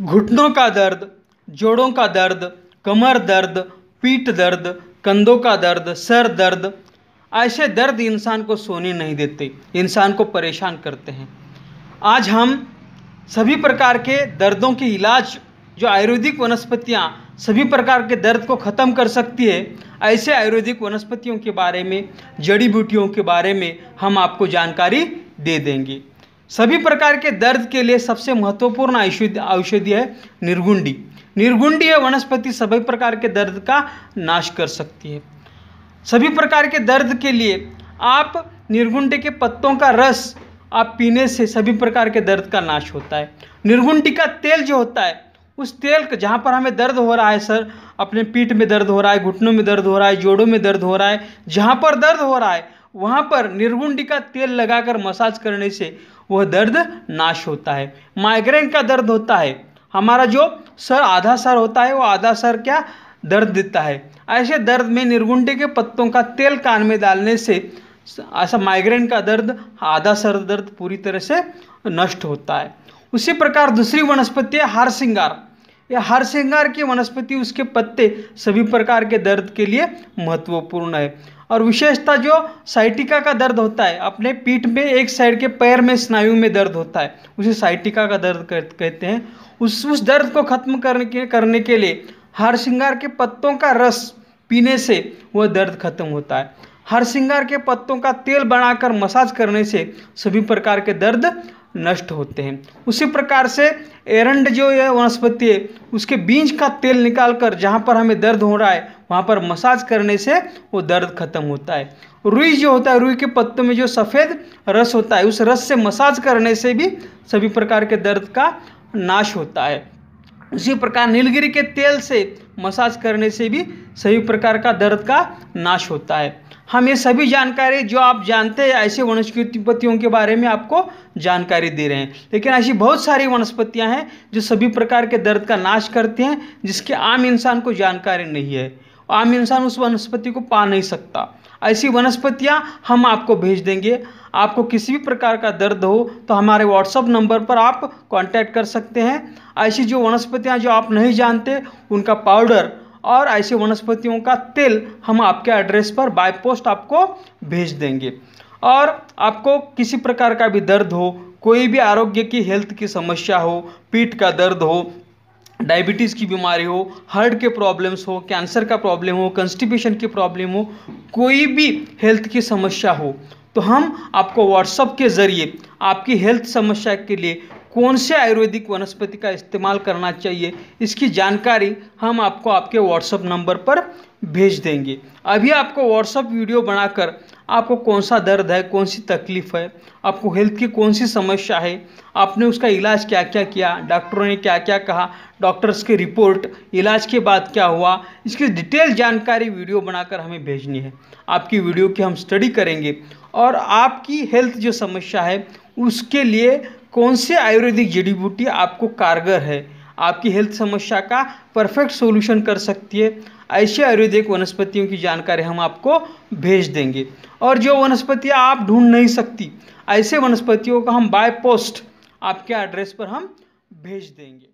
घुटनों का दर्द जोड़ों का दर्द कमर दर्द पीठ दर्द कंधों का दर्द सर दर्द ऐसे दर्द इंसान को सोने नहीं देते इंसान को परेशान करते हैं आज हम सभी प्रकार के दर्दों के इलाज जो आयुर्वेदिक वनस्पतियाँ सभी प्रकार के दर्द को ख़त्म कर सकती है ऐसे आयुर्वेदिक वनस्पतियों के बारे में जड़ी बूटियों के बारे में हम आपको जानकारी दे देंगे सभी प्रकार के दर्द के लिए सबसे महत्वपूर्ण औषधि औषधि है निर्गुंडी निर्गुंडी है वनस्पति सभी प्रकार के दर्द का नाश कर सकती है सभी प्रकार के दर्द के लिए आप निर्गुंडी के पत्तों का रस आप पीने से सभी प्रकार के दर्द का नाश होता है निर्गुंडी का तेल जो होता है उस तेल का जहाँ पर हमें दर्द हो रहा है सर अपने पीठ में दर्द हो रहा है घुटनों में दर्द हो रहा है जोड़ों में दर्द हो रहा है जहाँ पर दर्द हो रहा है वहाँ पर निर्गुंडी का तेल लगाकर मसाज करने से वह दर्द नाश होता है माइग्रेन का दर्द होता है हमारा जो सर आधा सर होता है वो आधा सर क्या दर्द देता है ऐसे दर्द में निर्गुंडे के पत्तों का तेल कान में डालने से ऐसा माइग्रेन का दर्द आधा सर दर्द पूरी तरह से नष्ट होता है उसी प्रकार दूसरी वनस्पति है हार श्रृंगार या हर श्रृंगार की वनस्पति उसके पत्ते सभी प्रकार के दर्द के लिए महत्वपूर्ण है और विशेषता जो साइटिका का दर्द होता है अपने पीठ में एक साइड के पैर में स्नायु में दर्द होता है उसे साइटिका का दर्द कहते हैं उस उस दर्द को खत्म करने के करने के लिए हार श्रृंगार के पत्तों का रस पीने से वह दर्द खत्म होता है हरसिंगार के पत्तों का तेल बनाकर मसाज करने से सभी प्रकार के दर्द नष्ट होते हैं उसी प्रकार से एरंड जो है वनस्पति है उसके बीज का तेल निकाल कर जहाँ पर हमें दर्द हो रहा है वहाँ पर मसाज करने से वो दर्द खत्म होता है रुई जो होता है रुई के पत्तों में जो सफ़ेद रस होता है उस रस से मसाज करने से भी सभी प्रकार के दर्द का नाश होता है उसी प्रकार नीलगिरी के तेल से मसाज करने से भी सभी प्रकार का दर्द का नाश होता है हम ये सभी जानकारी जो आप जानते हैं ऐसे वनस्पतियों के बारे में आपको जानकारी दे रहे हैं लेकिन ऐसी बहुत सारी वनस्पतियाँ हैं जो सभी प्रकार के दर्द का नाश करती हैं जिसकी आम इंसान को जानकारी नहीं है आम इंसान उस वनस्पति को पा नहीं सकता ऐसी वनस्पतियाँ हम आपको भेज देंगे आपको किसी भी प्रकार का दर्द हो तो हमारे व्हाट्सअप नंबर पर आप कांटेक्ट कर सकते हैं ऐसी जो वनस्पतियाँ जो आप नहीं जानते उनका पाउडर और ऐसे वनस्पतियों का तेल हम आपके एड्रेस पर बाय पोस्ट आपको भेज देंगे और आपको किसी प्रकार का भी दर्द हो कोई भी आरोग्य की हेल्थ की समस्या हो पीठ का दर्द हो डायबिटीज़ की बीमारी हो हार्ट के प्रॉब्लम्स हो कैंसर का प्रॉब्लम हो कंस्टिपेशन की प्रॉब्लम हो कोई भी हेल्थ की समस्या हो तो हम आपको व्हाट्सअप के ज़रिए आपकी हेल्थ समस्या के लिए कौन से आयुर्वेदिक वनस्पति का इस्तेमाल करना चाहिए इसकी जानकारी हम आपको आपके व्हाट्सअप नंबर पर भेज देंगे अभी आपको व्हाट्सअप वीडियो बनाकर आपको कौन सा दर्द है कौन सी तकलीफ़ है आपको हेल्थ की कौन सी समस्या है आपने उसका इलाज क्या क्या किया डॉक्टरों ने क्या क्या कहा डॉक्टर्स की रिपोर्ट इलाज के बाद क्या हुआ इसकी डिटेल जानकारी वीडियो बनाकर हमें भेजनी है आपकी वीडियो की हम स्टडी करेंगे और आपकी हेल्थ जो समस्या है उसके लिए कौन से आयुर्वेदिक जड़ी बूटी आपको कारगर है आपकी हेल्थ समस्या का परफेक्ट सॉल्यूशन कर सकती है ऐसे आयुर्वेदिक वनस्पतियों की जानकारी हम आपको भेज देंगे और जो वनस्पतियाँ आप ढूंढ नहीं सकती ऐसे वनस्पतियों का हम बाय पोस्ट आपके एड्रेस पर हम भेज देंगे